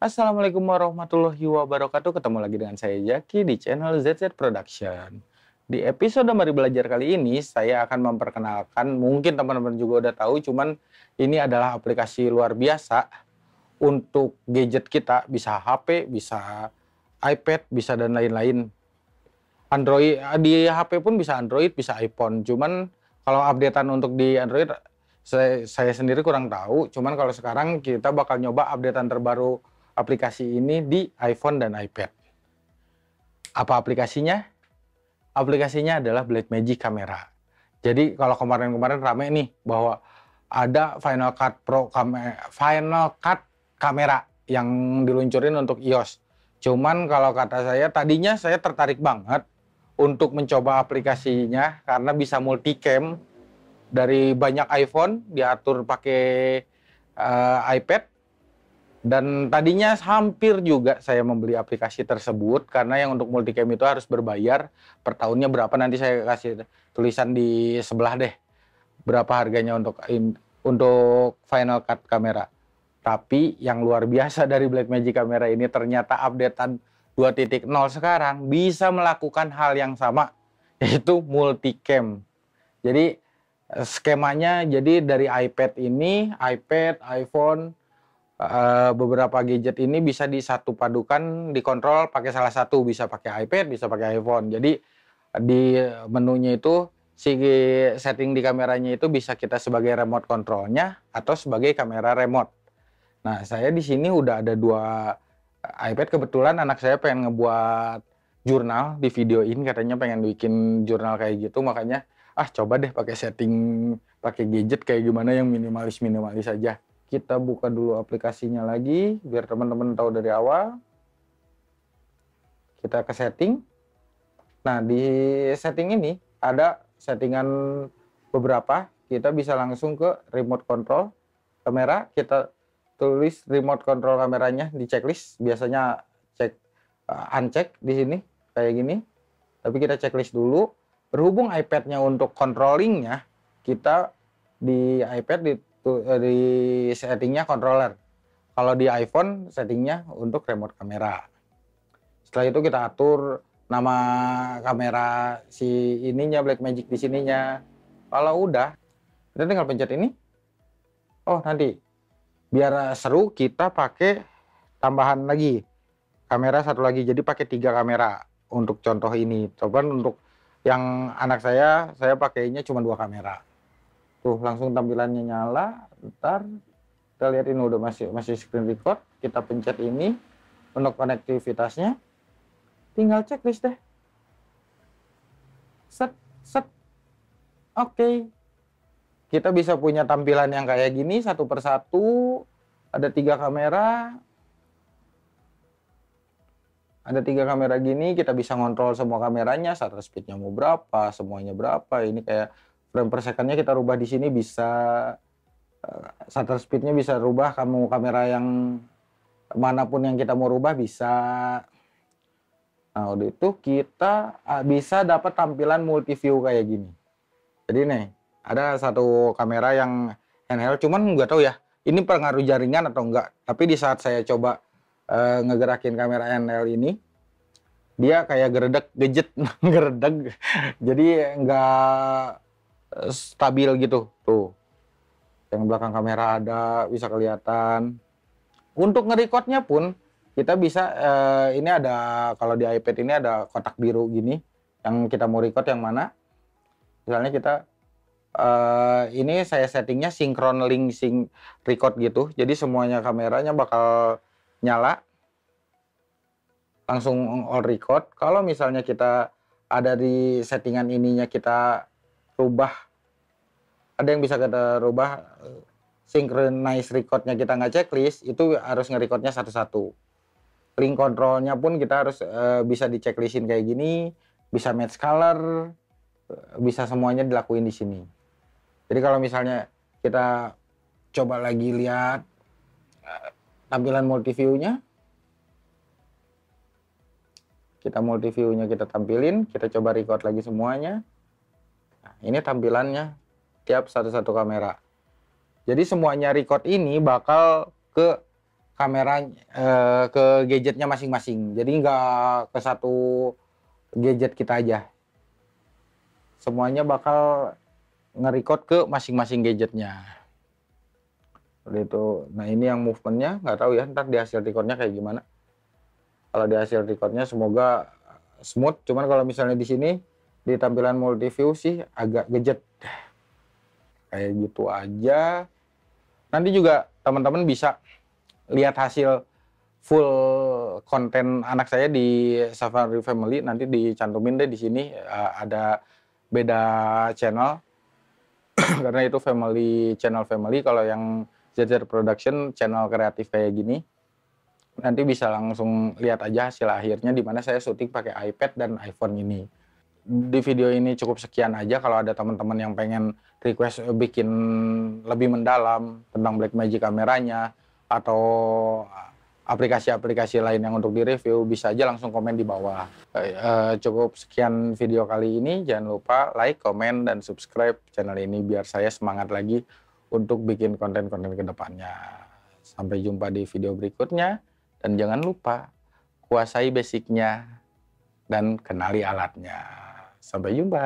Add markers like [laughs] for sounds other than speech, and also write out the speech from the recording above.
Assalamualaikum warahmatullahi wabarakatuh. Ketemu lagi dengan saya Jaki di channel ZZ Production. Di episode Mari Belajar kali ini, saya akan memperkenalkan, mungkin teman-teman juga udah tahu, cuman ini adalah aplikasi luar biasa untuk gadget kita, bisa HP, bisa iPad, bisa dan lain-lain. Android, eh, di HP pun bisa Android, bisa iPhone. Cuman kalau updatean untuk di Android, saya, saya sendiri kurang tahu. Cuman kalau sekarang kita bakal nyoba updatean terbaru aplikasi ini di iPhone dan iPad. Apa aplikasinya? Aplikasinya adalah Magic Camera. Jadi kalau kemarin-kemarin rame nih bahwa ada Final Cut Pro Final Cut kamera yang diluncurin untuk iOS. Cuman kalau kata saya tadinya saya tertarik banget untuk mencoba aplikasinya karena bisa multicam dari banyak iPhone diatur pakai uh, iPad dan tadinya hampir juga saya membeli aplikasi tersebut karena yang untuk multicam itu harus berbayar per tahunnya berapa nanti saya kasih tulisan di sebelah deh berapa harganya untuk untuk Final Cut kamera. Tapi yang luar biasa dari Blackmagic kamera ini ternyata updatean 2.0 sekarang bisa melakukan hal yang sama [laughs] yaitu multicam. Jadi eh, skemanya jadi dari iPad ini, iPad, iPhone, uh, beberapa gadget ini bisa padukan dikontrol pakai salah satu, bisa pakai iPad, bisa pakai iPhone. Jadi di menunya itu si setting di kameranya itu bisa kita sebagai remote kontrolnya atau sebagai kamera remote. Nah, saya di sini udah ada dua iPad kebetulan anak saya pengen ngebuat jurnal di video ini katanya pengen bikin jurnal kayak gitu makanya ah coba deh pakai setting pakai gadget kayak gimana yang minimalis minimalis aja kita buka dulu aplikasinya lagi biar teman-teman tahu dari awal. Kita ke setting. Nah, di setting ini ada settingan beberapa. Kita bisa langsung ke remote control kamera. Kita tulis remote control kameranya di checklist. Biasanya cek uh, uncheck di sini kayak gini. Tapi kita checklist dulu. Berhubung ipadnya nya untuk controllingnya, kita di iPad di Eh, di settingnya controller. Kalau di iPhone settingnya untuk remote kamera. Setelah itu kita atur nama kamera si ininya Blackmagic di sininya. Kalau udah, kita tinggal pencet ini. Oh nanti biar seru kita pakai tambahan lagi kamera satu lagi. Jadi pakai tiga kamera untuk contoh ini. Coba untuk yang anak saya, saya pakainya cuma dua kamera tuh langsung tampilannya nyala ntar kita lihat ini udah masih masih screen record kita pencet ini untuk konektivitasnya tinggal checklist deh set set oke okay. kita bisa punya tampilan yang kayak gini satu persatu ada tiga kamera ada tiga kamera gini kita bisa ngontrol semua kameranya shutter speednya mau berapa semuanya berapa ini kayak frame per secondnya kita rubah di sini bisa uh, shutter speednya bisa rubah kamu kamera yang manapun yang kita mau rubah bisa nah udah itu kita eh, bisa dapat tampilan multi view kayak gini jadi nih ada satu kamera yang handheld cuman nggak tahu ya ini pengaruh jaringan atau enggak tapi di saat saya coba e, ngegerakin kamera nl ini dia kayak geredek gadget [laughs] geredek jadi enggak stabil gitu tuh yang belakang kamera ada bisa kelihatan untuk ngerekodnya pun kita bisa eh, ini ada kalau di iPad ini ada kotak biru gini yang kita mau record yang mana misalnya kita eh, ini saya settingnya sinkron link sync record gitu jadi semuanya kameranya bakal nyala langsung all record kalau misalnya kita ada di settingan ininya kita rubah ada yang bisa kita rubah synchronize recordnya kita nggak checklist itu harus ngerecordnya satu-satu link kontrolnya pun kita harus uh, bisa di checklistin kayak gini bisa match color bisa semuanya dilakuin di sini jadi kalau misalnya kita coba lagi lihat eh, tampilan multi nya kita multi view-nya kita tampilin kita coba record lagi semuanya ini tampilannya tiap satu-satu kamera. Jadi semuanya record ini bakal ke kamera eh, ke gadgetnya masing-masing. Jadi nggak ke satu gadget kita aja. Semuanya bakal nge ke masing-masing gadgetnya. itu. Nah ini yang movementnya nggak tahu ya ntar di hasil recordnya kayak gimana. Kalau di hasil recordnya semoga smooth. Cuman kalau misalnya di sini di tampilan multiview sih agak gejet kayak gitu aja nanti juga teman-teman bisa lihat hasil full konten anak saya di Safari Family nanti dicantumin deh di sini eh, ada beda channel [clears throat] karena itu family channel family kalau yang ZZ Production channel kreatif kayak gini nanti bisa langsung lihat aja hasil akhirnya di mana saya syuting pakai iPad dan iPhone ini di video ini cukup sekian aja kalau ada teman-teman yang pengen request eh, bikin lebih mendalam tentang Blackmagic kameranya atau eh, aplikasi-aplikasi lain yang untuk direview bisa aja langsung komen di bawah. Eh, cukup sekian video kali ini. Jangan lupa like, komen, dan subscribe channel ini biar saya semangat lagi untuk bikin konten-konten kedepannya. Sampai jumpa di video berikutnya. Dan jangan lupa kuasai basicnya dan kenali alatnya. Sampai jumpa.